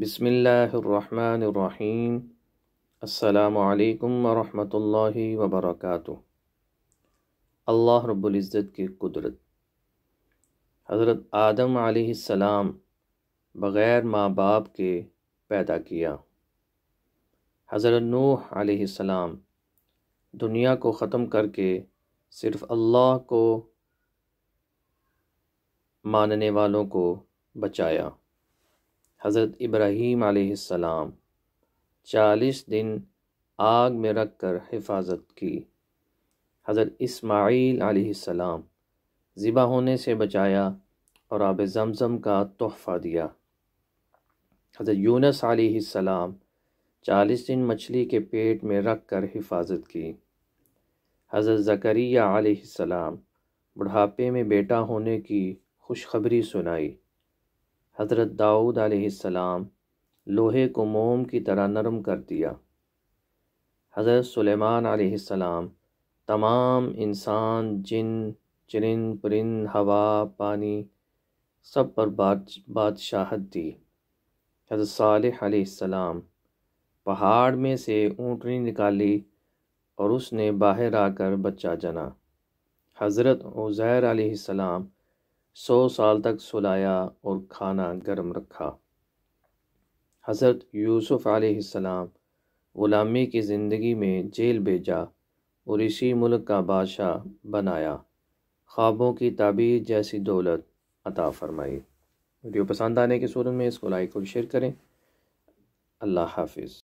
बिसमीम् अल्लाम वरहमतुल्लाहि वबरकातु अल्लाह रब्ज़त की कुदरत हज़रत आदम आसमाम बग़ैर माँ बाप के पैदा किया हज़रत नूह आसमाम दुनिया को ख़त्म करके सिर्फ़ अल्लाह को मानने वालों को बचाया हज़रत इब्राहीम आसमाम चालीस दिन आग में रख कर हिफाजत की हज़रत इस्माईल आसमाम ज़िबा होने से बचाया और आब जमज़म का तोहफ़ा दिया हज़रत यूनस आसमाम चालीस दिन मछली के पेट में रख कर हिफाजत की हज़रत ज़करिया आसमाम बुढ़ापे में बेटा होने की खुशखबरी सुनाई हज़रत दाऊद आसमाम लोहे को मोम की तरह नरम कर दिया हज़रत सुलेमान आसमाम तमाम इंसान जिन चरिन परिन हवा पानी सब पर बादशाहत दी हज़रत साल सलाम पहाड़ में से ऊँटनी निकाली और उसने बाहर आकर बच्चा जना हज़रत उज़ैर सलाम सौ साल तक सुलाया और खाना गर्म रखा हज़रत यूसुफ़ आलाम ग़ुलामी की ज़िंदगी में जेल भेजा और इसी मुल्क का बादशाह बनाया ख्वाबों की ताबीर जैसी दौलत अता फरमाई वीडियो पसंद आने की सूरत में इसको लाइक और शेयर करें अल्लाह हाफिज़